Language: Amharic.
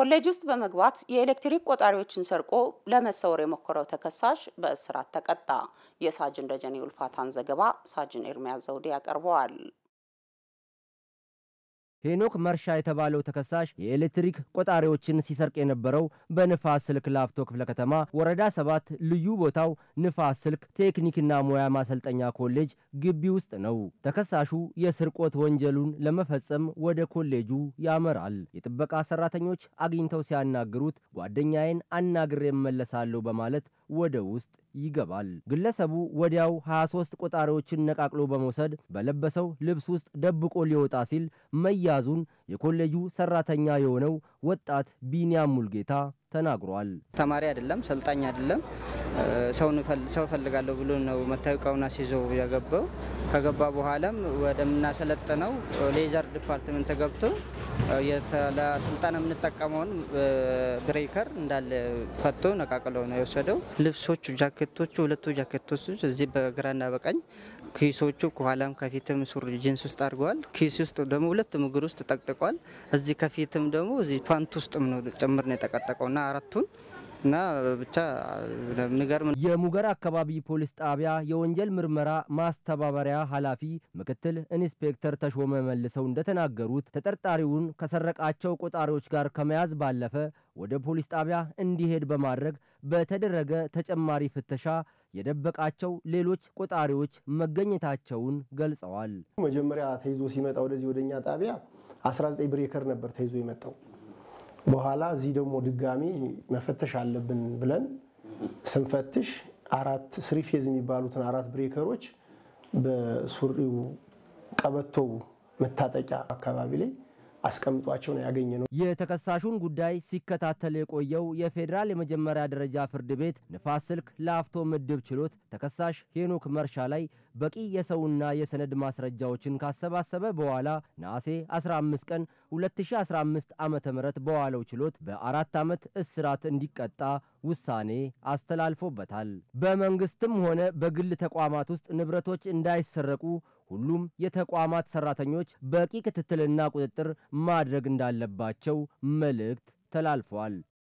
ኮሌጅ ውስጥ በመግባት የኤሌክትሪክ ቆጣሪዎችን ሰርቆ ለመሰወር የሞከረው ተከሳሽ በእስራት ተቀጣ። የሳጅን ደጀኔ ውልፋታን ዘገባ ሳጅን ኤርሚያ ዘውዴ ያቀርበዋል። ሄኖክ መርሻ የተባለው ተከሳሽ የኤሌክትሪክ ቆጣሪዎችን ሲሰርቅ የነበረው በንፋስ ስልክ ላፍቶ ክፍለ ከተማ ወረዳ ሰባት ልዩ ቦታው ንፋስ ስልክ ቴክኒክና ሙያ ማሰልጠኛ ኮሌጅ ግቢ ውስጥ ነው። ተከሳሹ የስርቆት ወንጀሉን ለመፈጸም ወደ ኮሌጁ ያመራል። የጥበቃ ሰራተኞች አግኝተው ሲያናግሩት ጓደኛዬን አናግሬ እመለሳለሁ በማለት ወደ ውስጥ ይገባል። ግለሰቡ ወዲያው 23 ቆጣሪዎችን ነቃቅሎ በመውሰድ በለበሰው ልብስ ውስጥ ደብቆ ሊወጣ ሲል መያዙን የኮሌጁ ሰራተኛ የሆነው ወጣት ቢኒያም ሙልጌታ ተናግሯል። ተማሪ አይደለም፣ ሰልጣኝ አይደለም ሰው እፈልጋለሁ ብሎ ነው መታወቂያውን አስይዞ የገባው። ከገባ በኋላም ወደምናሰለጥነው ሌዘር ዲፓርትመንት ገብቶ ለስልጠና የምንጠቀመውን ብሬከር እንዳለ ፈቶ ነቃቅሎ ነው የወሰደው። ልብሶቹ፣ ጃኬቶቹ ሁለቱ ጃኬቶቹ እዚህ በግራና በቀኝ ኪሶቹ ከኋላም ከፊትም ሱሪ ጂንስ ውስጥ አድርገዋል። ኪስ ውስጥ ደግሞ ሁለቱም እግር ውስጥ ጠቅጥቋል። እዚህ ከፊትም ደግሞ እዚህ ፓንት ውስጥ ጭምር ነው የጠቀጠቀውና አራቱን እና ብቻ የሙገር አካባቢ ፖሊስ ጣቢያ የወንጀል ምርመራ ማስተባበሪያ ኃላፊ ምክትል ኢንስፔክተር ተሾመ መልሰው እንደተናገሩት ተጠርጣሪውን ከሰረቃቸው ቆጣሪዎች ጋር ከመያዝ ባለፈ ወደ ፖሊስ ጣቢያ እንዲሄድ በማድረግ በተደረገ ተጨማሪ ፍተሻ የደበቃቸው ሌሎች ቆጣሪዎች መገኘታቸውን ገልጸዋል። መጀመሪያ ተይዞ ሲመጣ ወደዚህ ወደኛ ጣቢያ 19 ብሬከር ነበር ተይዞ የመጣው በኋላ እዚህ ደግሞ ድጋሚ መፈተሽ አለብን ብለን ስንፈትሽ አራት ስሪፌዝ የሚባሉትን አራት ብሬከሮች በሱሪው ቀበቶው መታጠቂያ አካባቢ ላይ አስቀምጧቸው ነው ያገኘ ነው። የተከሳሹን ጉዳይ ሲከታተል የቆየው የፌዴራል የመጀመሪያ ደረጃ ፍርድ ቤት ንፋስ ስልክ ለአፍቶ ምድብ ችሎት ተከሳሽ ሄኖክ መርሻ ላይ በቂ የሰውና የሰነድ ማስረጃዎችን ካሰባሰበ በኋላ ነሐሴ 15 ቀን 2015 ዓ ም በዋለው ችሎት በአራት ዓመት እስራት እንዲቀጣ ውሳኔ አስተላልፎበታል። በመንግስትም ሆነ በግል ተቋማት ውስጥ ንብረቶች እንዳይሰረቁ ሁሉም የተቋማት ሰራተኞች በቂ ክትትልና ቁጥጥር ማድረግ እንዳለባቸው መልእክት ተላልፏል።